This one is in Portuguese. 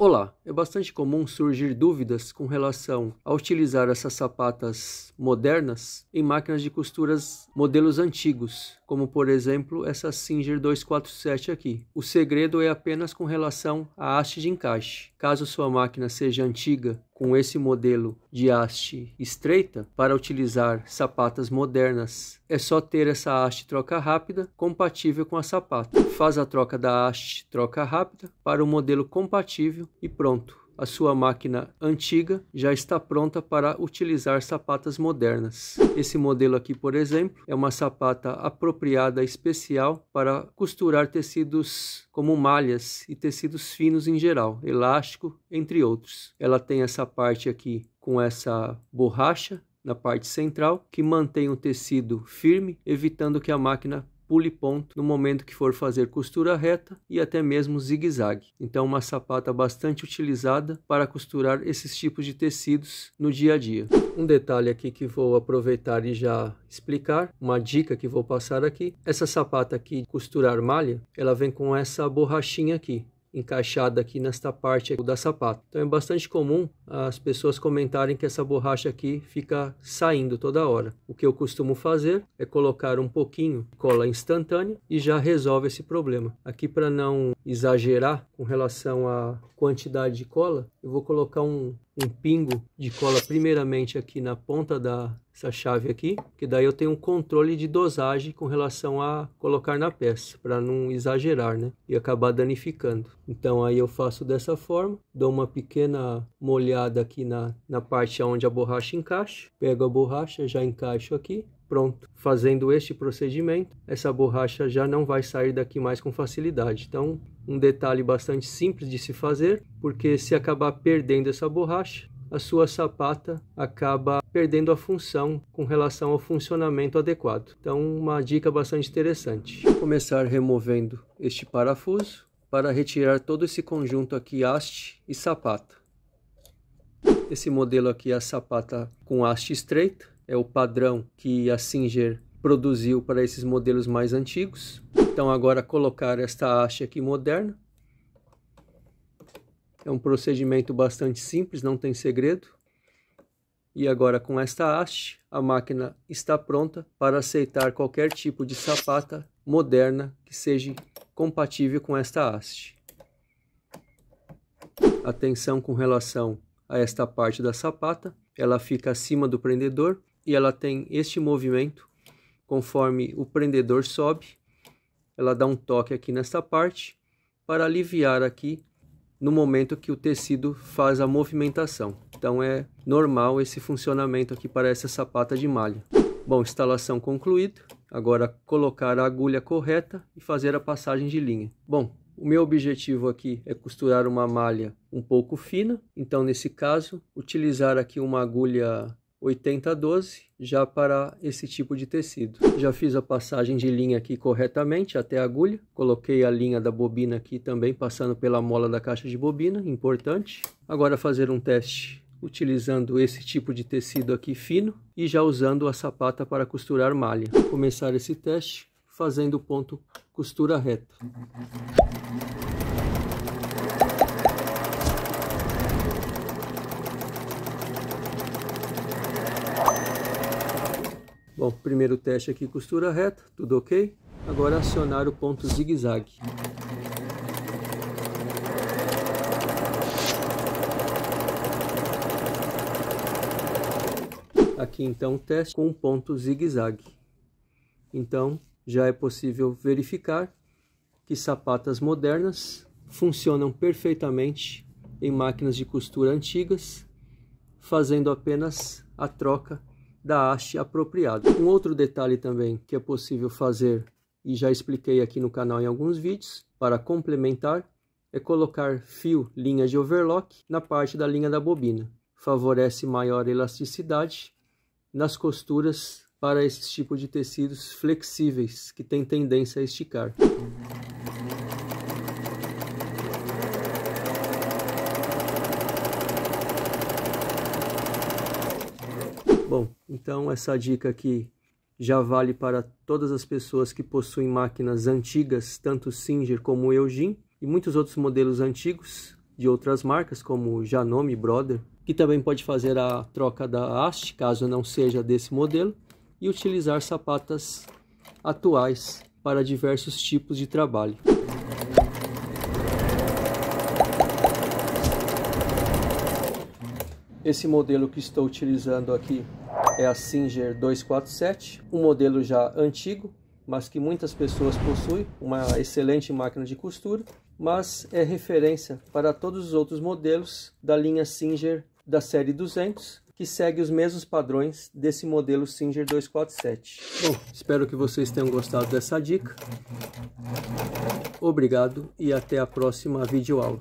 Olá! É bastante comum surgir dúvidas com relação a utilizar essas sapatas modernas em máquinas de costuras modelos antigos, como por exemplo essa Singer 247 aqui. O segredo é apenas com relação à haste de encaixe. Caso sua máquina seja antiga com esse modelo de haste estreita para utilizar sapatas modernas. É só ter essa haste troca rápida compatível com a sapata. Faz a troca da haste troca rápida para o modelo compatível e pronto a sua máquina antiga já está pronta para utilizar sapatas modernas. Esse modelo aqui, por exemplo, é uma sapata apropriada especial para costurar tecidos como malhas e tecidos finos em geral, elástico, entre outros. Ela tem essa parte aqui com essa borracha na parte central que mantém o tecido firme, evitando que a máquina pule ponto no momento que for fazer costura reta e até mesmo zigue-zague. Então, uma sapata bastante utilizada para costurar esses tipos de tecidos no dia a dia. Um detalhe aqui que vou aproveitar e já explicar, uma dica que vou passar aqui. Essa sapata aqui, costurar malha, ela vem com essa borrachinha aqui encaixada aqui nesta parte da sapata. Então é bastante comum as pessoas comentarem que essa borracha aqui fica saindo toda hora. O que eu costumo fazer é colocar um pouquinho de cola instantânea e já resolve esse problema. Aqui para não exagerar com relação à quantidade de cola, eu vou colocar um, um pingo de cola primeiramente aqui na ponta dessa chave aqui, que daí eu tenho um controle de dosagem com relação a colocar na peça, para não exagerar, né? E acabar danificando. Então aí eu faço dessa forma, dou uma pequena molhada olhada aqui na, na parte onde a borracha encaixa. Pego a borracha, já encaixo aqui. Pronto. Fazendo este procedimento, essa borracha já não vai sair daqui mais com facilidade. Então, um detalhe bastante simples de se fazer, porque se acabar perdendo essa borracha, a sua sapata acaba perdendo a função com relação ao funcionamento adequado. Então, uma dica bastante interessante. começar removendo este parafuso para retirar todo esse conjunto aqui haste e sapata. Esse modelo aqui é a sapata com haste estreita, é o padrão que a Singer produziu para esses modelos mais antigos. Então agora colocar esta haste aqui moderna. É um procedimento bastante simples, não tem segredo. E agora com esta haste, a máquina está pronta para aceitar qualquer tipo de sapata moderna que seja compatível com esta haste. Atenção com relação a esta parte da sapata, ela fica acima do prendedor e ela tem este movimento. Conforme o prendedor sobe, ela dá um toque aqui nesta parte para aliviar aqui no momento que o tecido faz a movimentação. Então é normal esse funcionamento aqui para essa sapata de malha. Bom, instalação concluída. Agora colocar a agulha correta e fazer a passagem de linha. Bom, o meu objetivo aqui é costurar uma malha um pouco fina, então nesse caso utilizar aqui uma agulha 8012 já para esse tipo de tecido. Já fiz a passagem de linha aqui corretamente até a agulha, coloquei a linha da bobina aqui também passando pela mola da caixa de bobina, importante. Agora fazer um teste utilizando esse tipo de tecido aqui fino e já usando a sapata para costurar malha. Começar esse teste fazendo ponto costura reta. Bom, primeiro teste aqui, costura reta, tudo ok. Agora acionar o ponto zigue-zague. Aqui então o teste com o ponto zigue-zague. Então já é possível verificar que sapatas modernas funcionam perfeitamente em máquinas de costura antigas, fazendo apenas a troca da haste apropriada. Um outro detalhe também que é possível fazer e já expliquei aqui no canal em alguns vídeos, para complementar, é colocar fio linha de overlock na parte da linha da bobina. Favorece maior elasticidade nas costuras para esses tipos de tecidos flexíveis que têm tendência a esticar. Bom, então essa dica aqui já vale para todas as pessoas que possuem máquinas antigas, tanto Singer como Eugene, e muitos outros modelos antigos de outras marcas, como Janome Brother, que também pode fazer a troca da haste, caso não seja desse modelo, e utilizar sapatas atuais para diversos tipos de trabalho. Esse modelo que estou utilizando aqui é a Singer 247, um modelo já antigo, mas que muitas pessoas possuem, uma excelente máquina de costura, mas é referência para todos os outros modelos da linha Singer da série 200, que segue os mesmos padrões desse modelo Singer 247. Bom, espero que vocês tenham gostado dessa dica. Obrigado e até a próxima videoaula.